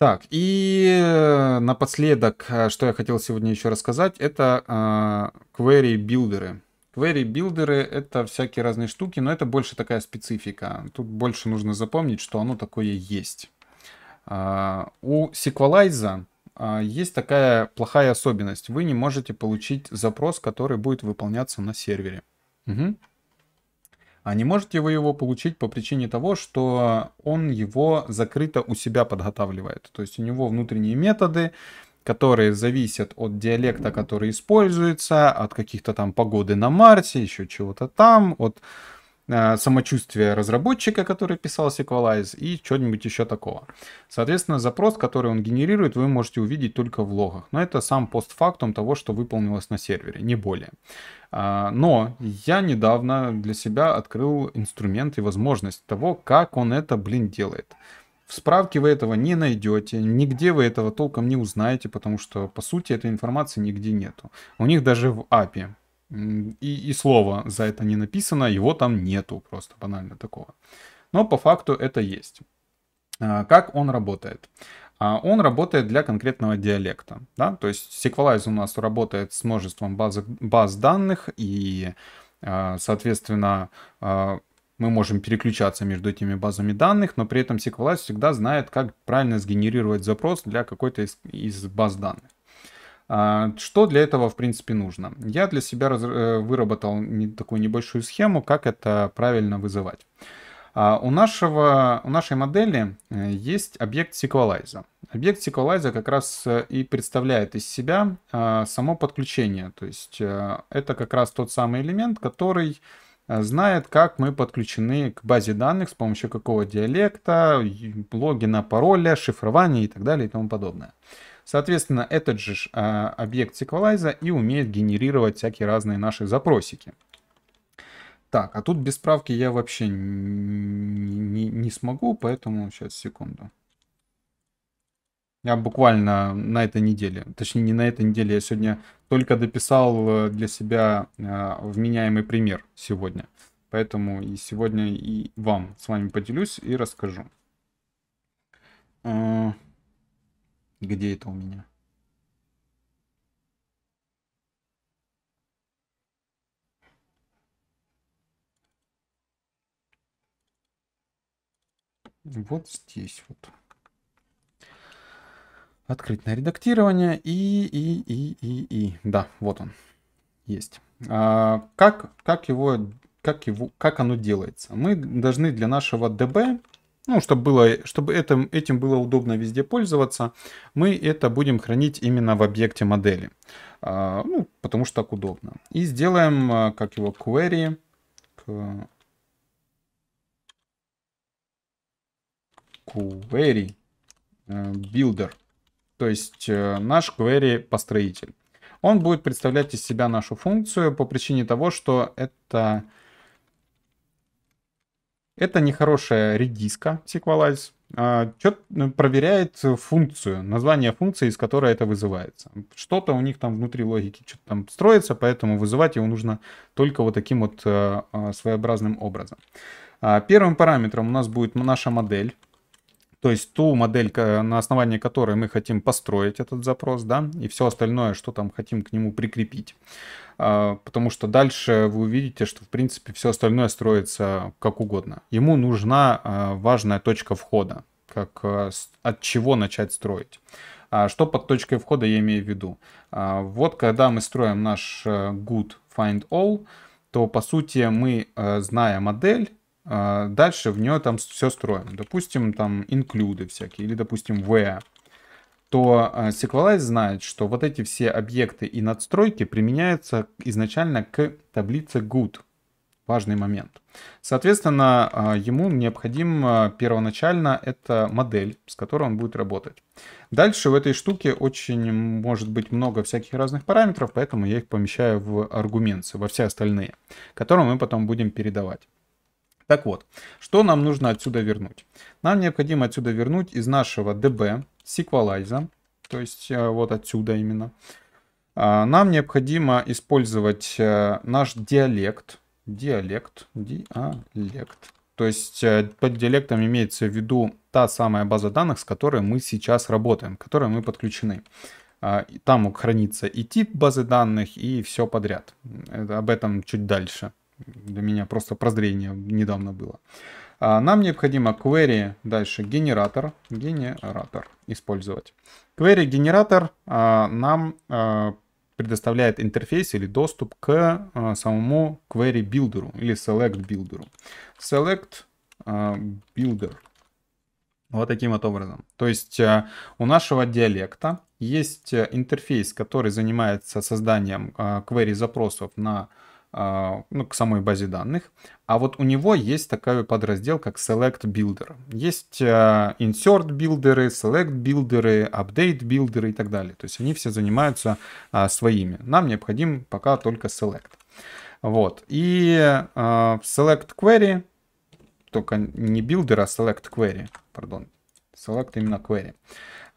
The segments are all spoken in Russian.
Так, и э, напоследок, э, что я хотел сегодня еще рассказать, это э, а, query билдеры. Query билдеры это всякие разные штуки, но это больше такая специфика. Тут больше нужно запомнить, что оно такое есть. Э, у Sequalize э, а, есть такая плохая особенность. Вы не можете получить запрос, который будет выполняться на сервере. Угу а не можете вы его получить по причине того, что он его закрыто у себя подготавливает. То есть у него внутренние методы, которые зависят от диалекта, который используется, от каких-то там погоды на Марсе, еще чего-то там, от Э, самочувствие разработчика, который писал Sequalize, и что-нибудь еще такого. Соответственно, запрос, который он генерирует, вы можете увидеть только в логах. Но это сам постфактум того, что выполнилось на сервере, не более. А, но я недавно для себя открыл инструмент и возможность того, как он это, блин, делает. В справке вы этого не найдете, нигде вы этого толком не узнаете, потому что, по сути, этой информации нигде нету. У них даже в API и, и слова за это не написано, его там нету просто банально такого. Но по факту это есть. А, как он работает? А, он работает для конкретного диалекта. Да? То есть Sequalize у нас работает с множеством баз, баз данных, и, а, соответственно, мы можем переключаться между этими базами данных, но при этом Sequalize всегда знает, как правильно сгенерировать запрос для какой-то из, из баз данных. А, что для этого, в принципе, нужно? Я для себя э, выработал такую небольшую схему, как это правильно вызывать. А, у, нашего, у нашей модели э, есть объект SQLize. Объект SQLize как раз э, и представляет из себя а, само подключение. То есть это как раз тот самый элемент, который знает, как мы подключены к базе данных, с помощью какого диалекта, логина, пароля, шифрования и так далее и тому подобное. Соответственно, этот же а, объект SQLize и умеет генерировать всякие разные наши запросики. Так, а тут без справки я вообще не, не, не смогу, поэтому сейчас, секунду. Я буквально на этой неделе, точнее не на этой неделе, я сегодня только дописал э, для себя э, вменяемый пример сегодня. Поэтому и сегодня и вам с вами поделюсь и расскажу. Э, где это у меня? Вот здесь вот. Открыть на редактирование и, и, и, и, и. Да, вот он. Есть. А, как, как его как, его, как оно делается. Мы должны для нашего DB ну, чтобы, было, чтобы этим, этим было удобно везде пользоваться, мы это будем хранить именно в объекте модели. А, ну, потому что так удобно. И сделаем, а, как его, query. Query э, builder. То есть э, наш query построитель. Он будет представлять из себя нашу функцию по причине того, что это это нехорошая редиска SQLize. А, Чет ну, проверяет функцию, название функции, из которой это вызывается. Что-то у них там внутри логики что-то там строится, поэтому вызывать его нужно только вот таким вот а, а, своеобразным образом. Первым параметром у нас будет наша модель то есть ту модель, на основании которой мы хотим построить этот запрос, да, и все остальное, что там хотим к нему прикрепить. А, потому что дальше вы увидите, что, в принципе, все остальное строится как угодно. Ему нужна а, важная точка входа, как а, от чего начать строить. Что под точкой входа я имею в виду? Вот когда мы строим наш good э, find all, то по сути мы, э, зная модель, а, дальше в нее там все строим. Допустим, там инклюды всякие, или, допустим, where. То SQLite а, знает, что вот эти все объекты и надстройки применяются изначально к таблице good. Важный момент. Соответственно, а, ему необходим первоначально это модель, с которой он будет работать. Дальше в этой штуке очень может быть много всяких разных параметров, поэтому я их помещаю в аргументы, во все остальные, которые мы потом будем передавать. Так вот, что нам нужно отсюда вернуть? Нам необходимо отсюда вернуть из нашего DB SQLize, то есть э, вот отсюда именно. А, нам необходимо использовать э, наш диалект. Диалект, диалект. То есть э, под диалектом имеется в виду та самая база данных, с которой мы сейчас работаем, к которой мы подключены. А, там хранится и тип базы данных, и все подряд. Это, об этом чуть дальше. Для меня просто прозрение недавно было. А нам необходимо query, дальше генератор, генератор использовать. Query генератор а, нам а, предоставляет интерфейс или доступ к а, самому query builder или select builder. Select а, builder. Вот таким вот образом. То есть а, у нашего диалекта есть а, интерфейс, который занимается созданием а, query запросов на а, ну, к самой базе данных. А вот у него есть такой подраздел, как Select Builder. Есть а, Insert Builder, Select Builder, Update Builder и так далее. То есть они все занимаются а, своими. Нам необходим пока только Select. Вот. И Select Query, только не Builder, а Select Query, пардон. Select именно Query.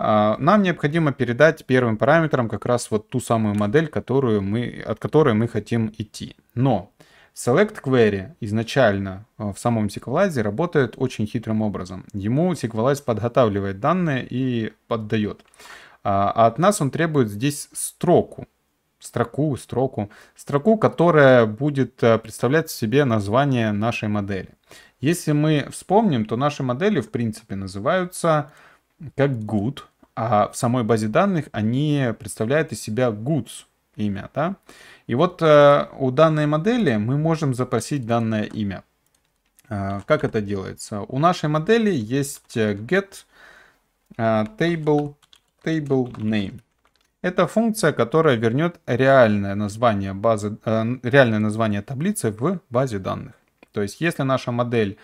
А, нам необходимо передать первым параметром как раз вот ту самую модель, которую мы, от которой мы хотим идти. Но Select Query изначально а, в самом SQLite работает очень хитрым образом. Ему SQLite подготавливает данные и поддает. А, а от нас он требует здесь строку, строку, строку, строку, которая будет э, представлять в себе название нашей модели. Если мы вспомним, то наши модели в принципе называются как good, а в самой базе данных они представляют из себя goods имя, да. И вот э, у данной модели мы можем запросить данное имя. Э, как это делается? У нашей модели есть э, get э, table, table name. Это функция, которая вернет реальное название, базы, э, реальное название таблицы в базе данных. То есть, если наша модель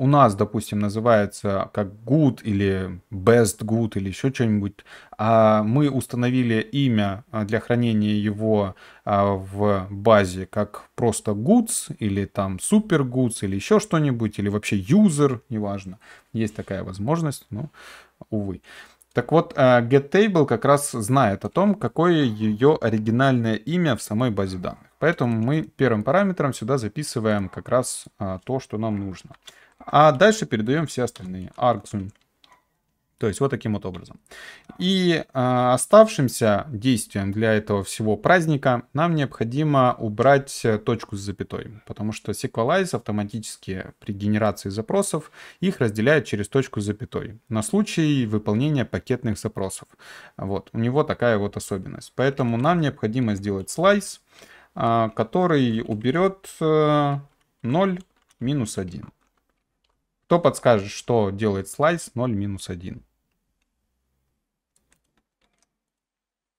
у нас, допустим, называется как good или best good или еще что-нибудь, а мы установили имя а, для хранения его а, в базе как просто goods или там super goods или еще что-нибудь, или вообще user, неважно. Есть такая возможность, но увы. Так вот, а, GetTable как раз знает о том, какое ее оригинальное имя в самой базе данных. Поэтому мы первым параметром сюда записываем как раз то, что нам нужно. А дальше передаем все остальные. Argzoom. То есть вот таким вот образом. И э, оставшимся действием для этого всего праздника нам необходимо убрать э, точку с запятой, потому что SQLize автоматически при генерации запросов их разделяет через точку с запятой на случай выполнения пакетных запросов. Вот, у него такая вот особенность. Поэтому нам необходимо сделать слайс, э, который уберет э, 0 минус 1. Кто подскажет, что делает слайс 0 минус 1?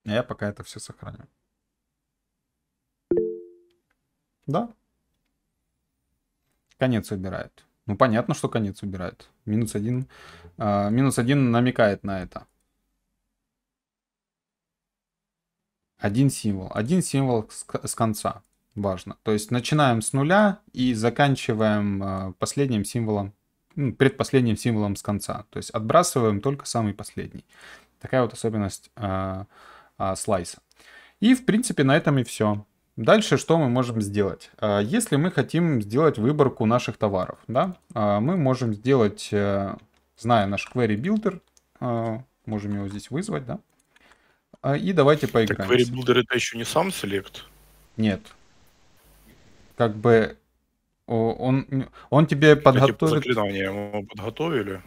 Я пока это все сохраню. Да. Конец убирает. Ну, понятно, что конец убирает. Минус 1, э, а, минус 1 намекает на это. Один символ. Один символ с, с конца. Важно. То есть начинаем с нуля и заканчиваем э, последним символом ну, предпоследним символом с конца. То есть отбрасываем только самый последний. Такая вот особенность э, э, слайса. И, в принципе, на этом и все. Дальше что мы можем сделать? А, если мы хотим сделать выборку наших товаров, да, мы можем сделать, э, зная наш query builder, можем его здесь вызвать, да. И давайте поиграем. Так query builder это еще не сам select? Нет. Как бы он, он тебе подготовит... Заклинания ему подготовили.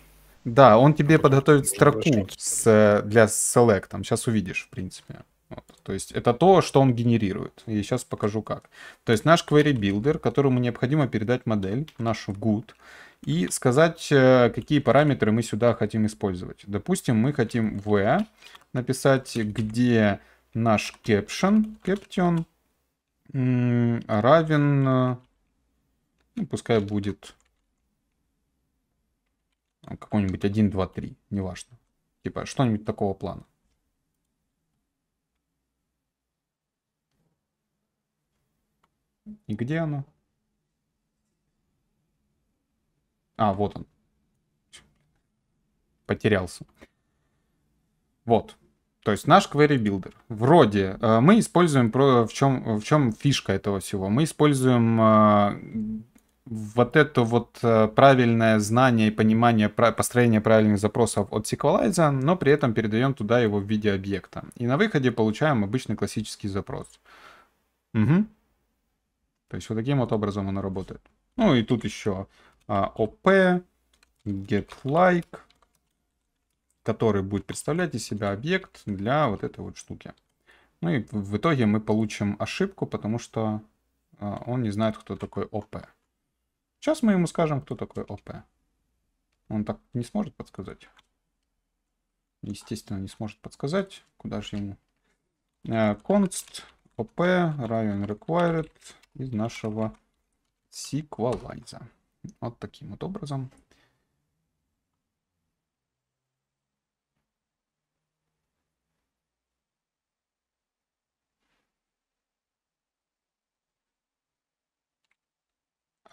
Да, он тебе подготовит строку с, для select. Там сейчас увидишь, в принципе. Вот. То есть это то, что он генерирует. И сейчас покажу как. То есть наш query builder, которому необходимо передать модель, нашу good, и сказать, э, какие параметры мы сюда хотим использовать. Допустим, мы хотим v написать, где наш caption, caption равен э, ну, пускай будет какой-нибудь 1, 2, 3, неважно. Типа что-нибудь такого плана. И где оно? А, вот он. Потерялся. Вот. То есть наш query builder. Вроде э, мы используем, про в чем, в чем фишка этого всего. Мы используем э, вот это вот э, правильное знание и понимание построения правильных запросов от SQLite, но при этом передаем туда его в виде объекта. И на выходе получаем обычный классический запрос. Угу. То есть вот таким вот образом оно работает. Ну и тут еще а, op getLike, который будет представлять из себя объект для вот этой вот штуки. Ну и в итоге мы получим ошибку, потому что а, он не знает, кто такой op Сейчас мы ему скажем, кто такой ОП. Он так не сможет подсказать. Естественно, не сможет подсказать. Куда же ему? Э, const op равен required из нашего sequalizer. Вот таким вот образом.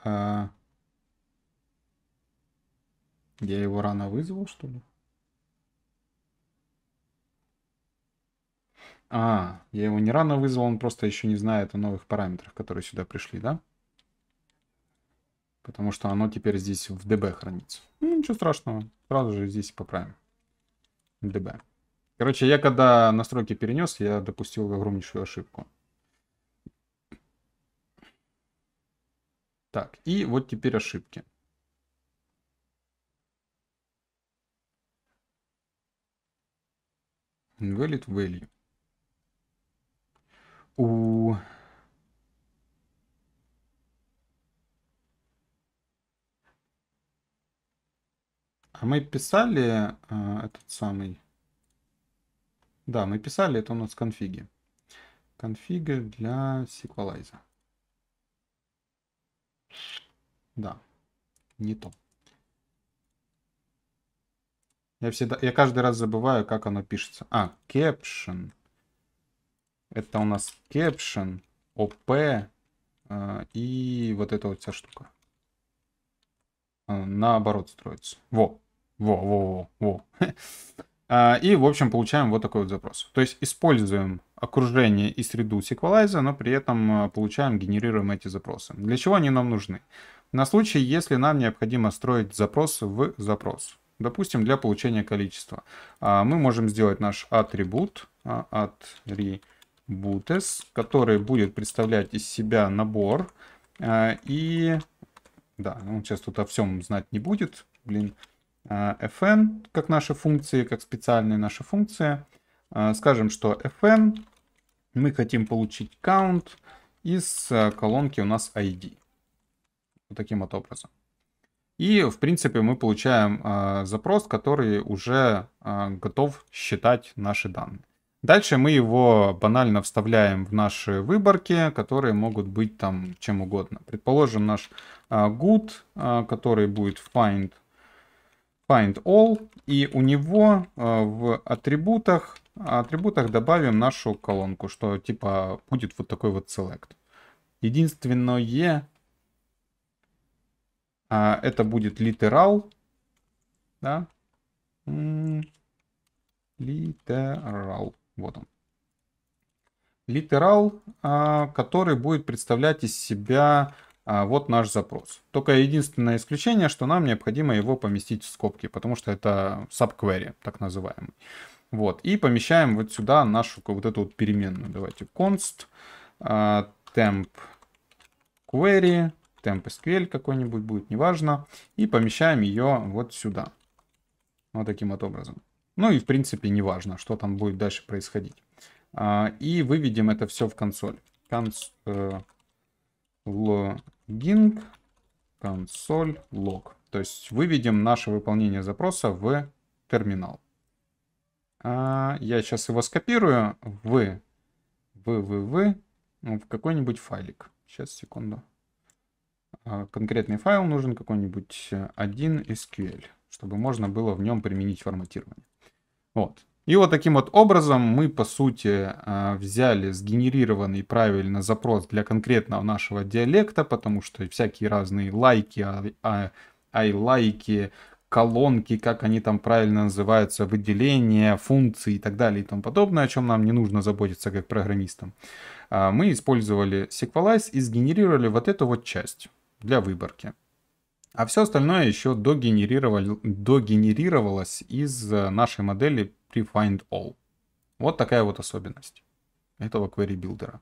Uh... Я его рано вызвал, что ли? А, я его не рано вызвал, он просто еще не знает о новых параметрах, которые сюда пришли, да? Потому что оно теперь здесь в DB хранится. Ну, ничего страшного, сразу же здесь поправим. DB. Короче, я когда настройки перенес, я допустил огромнейшую ошибку. Так, и вот теперь ошибки. Invalid value. У А мы писали э, этот самый... Да, мы писали, это у нас конфиги. Конфига для SQLize. Да, не то. Я всегда, я каждый раз забываю, как оно пишется. А, caption. Это у нас caption, op э, и вот эта вот вся штука. Э, наоборот строится. Во, во, во, во, во. А, и, в общем, получаем вот такой вот запрос. То есть используем окружение и среду SQLize, но при этом э, получаем, генерируем эти запросы. Для чего они нам нужны? На случай, если нам необходимо строить запрос в запрос допустим, для получения количества. А, мы можем сделать наш атрибут, а, атрибутес, который будет представлять из себя набор. А, и, да, он сейчас тут о всем знать не будет, блин, fn, как наши функции, как специальные наши функции. Скажем, что fn, мы хотим получить count из колонки у нас id. Вот таким вот образом. И, в принципе, мы получаем э, запрос, который уже э, готов считать наши данные. Дальше мы его банально вставляем в наши выборки, которые могут быть там чем угодно. Предположим, наш э, good, э, который будет find, find all, и у него э, в атрибутах, атрибутах добавим нашу колонку, что типа будет вот такой вот select. Единственное, а, это будет литерал. Да? Литерал. Вот он. Литерал, а, который будет представлять из себя а, вот наш запрос. Только единственное исключение, что нам необходимо его поместить в скобки, потому что это subquery, так называемый. Вот, и помещаем вот сюда нашу вот эту вот переменную. Давайте const а, temp query темп SQL какой-нибудь будет, неважно, и помещаем ее вот сюда. Вот таким вот образом. Ну и в принципе неважно, что там будет дальше происходить. А, и выведем это все в консоль. Конс... Э, логинг консоль лог. То есть выведем наше выполнение запроса в терминал. А, я сейчас его скопирую в, в, в, в, в какой-нибудь файлик. Сейчас, секунду. А, конкретный файл нужен какой-нибудь э, один sql чтобы можно было в нем применить форматирование. Вот. И вот таким вот образом мы, по сути, а, взяли сгенерированный правильно запрос для конкретного нашего диалекта, потому что всякие разные лайки, ай-лайки, колонки, как они там правильно называются, выделения, функции и так далее и тому подобное, о чем нам не нужно заботиться как программистам. А, мы использовали SQLize и сгенерировали вот эту вот часть для выборки. А все остальное еще догенерировал, догенерировалось из э, нашей модели preFindAll. Вот такая вот особенность этого query билдера.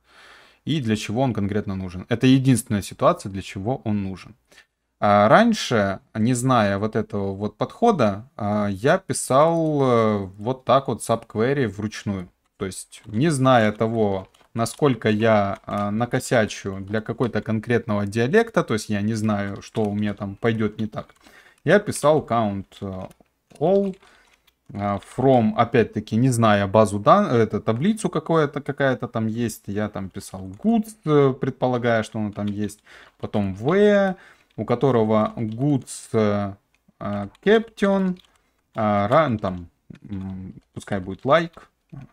И для чего он конкретно нужен. Это единственная ситуация, для чего он нужен. А раньше, не зная вот этого вот подхода, а, я писал э, вот так вот subquery вручную. То есть, не зная того, насколько я э, накосячу для какой-то конкретного диалекта, то есть я не знаю, что у меня там пойдет не так, я писал count э, all э, from, опять-таки, не зная базу данных, э, это таблицу какая-то какая-то там есть, я там писал goods, предполагая, что она там есть, потом v, у которого goods captain, run а, ну, там, пускай будет like,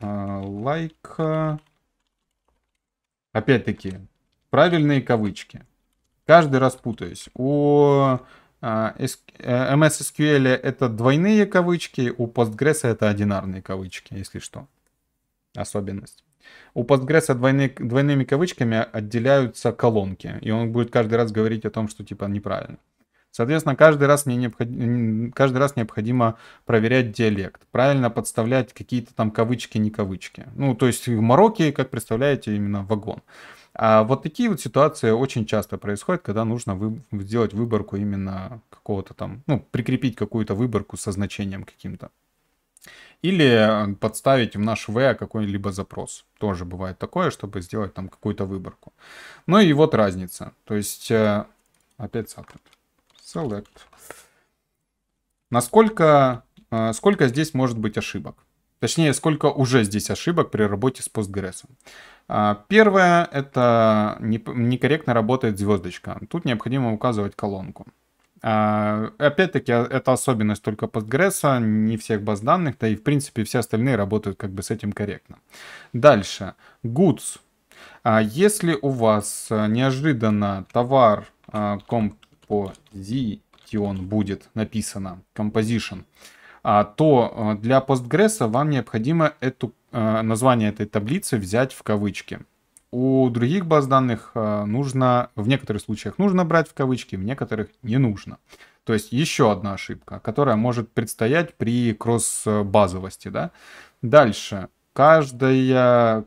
like Опять-таки, правильные кавычки. Каждый раз путаюсь. У а, э, MS SQL это двойные кавычки, у Postgres это одинарные кавычки, если что. Особенность. У Postgres двойные, двойными кавычками отделяются колонки, и он будет каждый раз говорить о том, что типа неправильно. Соответственно, каждый раз, мне необходимо, каждый раз необходимо проверять диалект, правильно подставлять какие-то там кавычки, не кавычки. Ну, то есть в Марокке, как представляете, именно вагон. А вот такие вот ситуации очень часто происходят, когда нужно вы, сделать выборку именно какого-то там, ну, прикрепить какую-то выборку со значением каким-то. Или э, подставить в наш V какой-либо запрос. Тоже бывает такое, чтобы сделать там какую-то выборку. Ну и вот разница. То есть, э, опять заткнут select. Насколько, э, сколько здесь может быть ошибок? Точнее, сколько уже здесь ошибок при работе с Postgres. А, первое, это некорректно работает звездочка. Тут необходимо указывать колонку. А, опять-таки, а, это особенность только Postgres, не всех баз данных, да и в принципе все остальные работают как бы с этим корректно. Дальше, goods. Если у вас э, неожиданно товар э, комп Composition будет написано, Composition, а то э, для Postgres вам необходимо эту, э, название этой таблицы взять в кавычки. У других баз данных э, нужно, в некоторых случаях нужно брать в кавычки, в некоторых не нужно. То есть еще одна ошибка, которая может предстоять при кросс-базовости. Да? Дальше. Каждая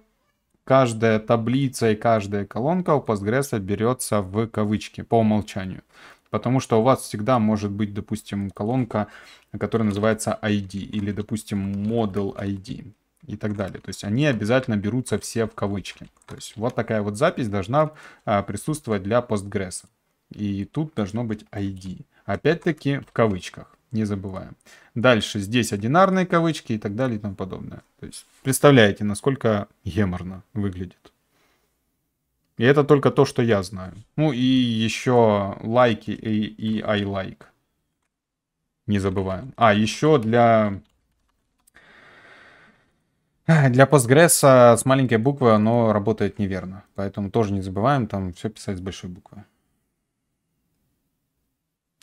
каждая таблица и каждая колонка у Postgres берется в кавычки по умолчанию. Потому что у вас всегда может быть, допустим, колонка, которая называется ID или, допустим, model ID и так далее. То есть они обязательно берутся все в кавычки. То есть вот такая вот запись должна а, присутствовать для Postgres. И тут должно быть ID. Опять-таки в кавычках не забываем. Дальше здесь одинарные кавычки и так далее и тому подобное. То есть представляете, насколько геморно выглядит. И это только то, что я знаю. Ну и еще лайки и, и I like. Не забываем. А, еще для... Для Postgres с маленькой буквы оно работает неверно. Поэтому тоже не забываем там все писать с большой буквы.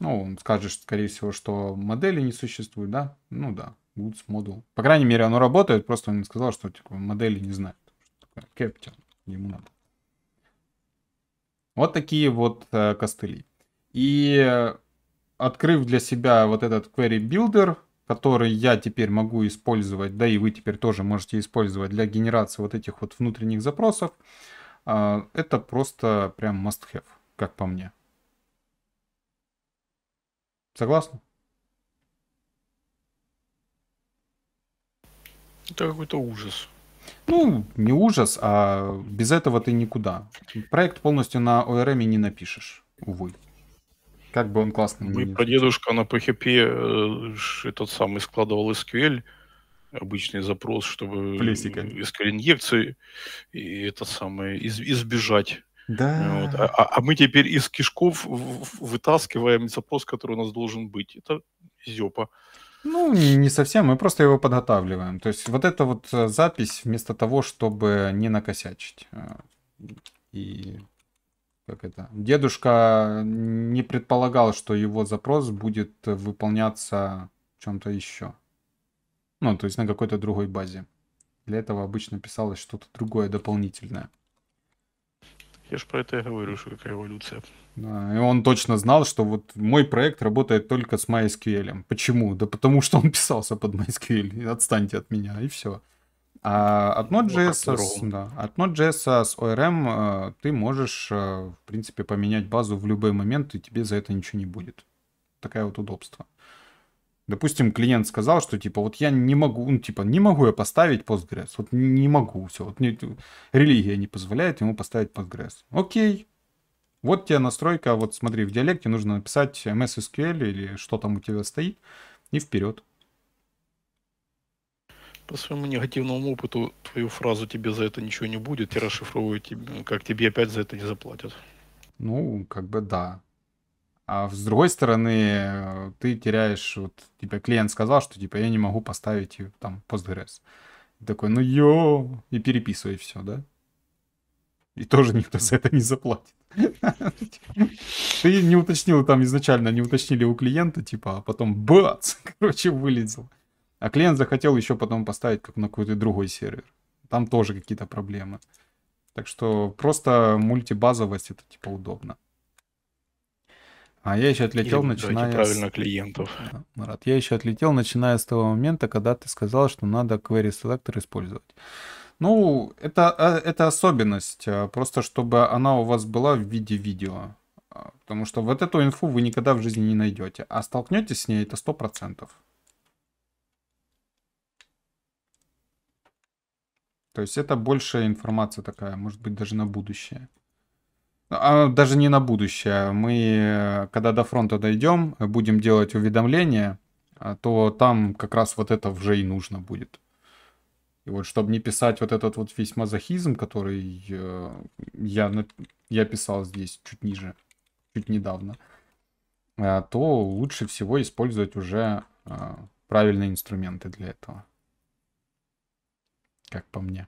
Ну, скажешь, скорее всего, что модели не существует, да? Ну да, goods model. По крайней мере, оно работает, просто он не сказал, что типа, модели не знает. Captain, ему надо. Вот такие вот э, костыли. И э, открыв для себя вот этот query builder, который я теперь могу использовать, да и вы теперь тоже можете использовать для генерации вот этих вот внутренних запросов, э, это просто прям must have, как по мне. Согласны? Это какой-то ужас. Ну, не ужас, а без этого ты никуда. Проект полностью на ORM не напишешь, увы. Как бы он классный Мой прадедушка на PHP этот самый складывал SQL, обычный запрос, чтобы Плесика. SQL инъекции и это самое из, избежать да. Вот. А, а, а мы теперь из кишков вытаскиваем запрос, который у нас должен быть. Это зёпа. Ну, не совсем, мы просто его подготавливаем. То есть вот эта вот э, запись вместо того, чтобы не накосячить. Э, и как это? Дедушка не предполагал, что его запрос будет выполняться чем-то еще. Ну, то есть на какой-то другой базе. Для этого обычно писалось что-то другое дополнительное. Я же про это и говорю, что какая эволюция. Да, и он точно знал, что вот мой проект работает только с MySQL. Почему? Да потому что он писался под MySQL. Отстаньте от меня, и все. А от Node.js, ну, да, от Node.js с ORM э, ты можешь, э, в принципе, поменять базу в любой момент, и тебе за это ничего не будет. Такая вот удобство. Допустим, клиент сказал, что типа вот я не могу, ну типа не могу я поставить Postgres, вот не могу, все, вот не, религия не позволяет ему поставить Postgres. Окей, вот тебе настройка, вот смотри, в диалекте нужно написать MS SQL или что там у тебя стоит, и вперед. По своему негативному опыту твою фразу «тебе за это ничего не будет» и расшифровываю, как тебе опять за это не заплатят. Ну, как бы да. А с другой стороны, э, ты теряешь, вот типа клиент сказал, что типа я не могу поставить э, там Postgres. И такой, ну ё, и переписывай все, да? И тоже никто за это не заплатит. Ты не уточнил там изначально, не уточнили у клиента, типа, а потом бац, короче, вылезло. А клиент захотел еще потом поставить как на какой-то другой сервер. Там тоже какие-то проблемы. Так что просто мультибазовость это типа удобно. А я еще отлетел, Или, начиная... правильно, клиентов. Да, Марат, я еще отлетел, начиная с того момента, когда ты сказал, что надо query selector использовать. Ну, это, э, это особенность, э, просто чтобы она у вас была в виде видео. А, потому что вот эту инфу вы никогда в жизни не найдете. А столкнетесь с ней, это сто процентов. То есть это большая информация такая, может быть, даже на будущее. А, даже не на будущее. Мы, э, когда до фронта дойдем, будем делать уведомления, а то там как раз вот это уже и нужно будет. И вот чтобы не писать вот этот вот весь мазохизм, который э, я, я писал здесь чуть ниже, чуть недавно, э, то лучше всего использовать уже правильные инструменты для этого. Как по мне.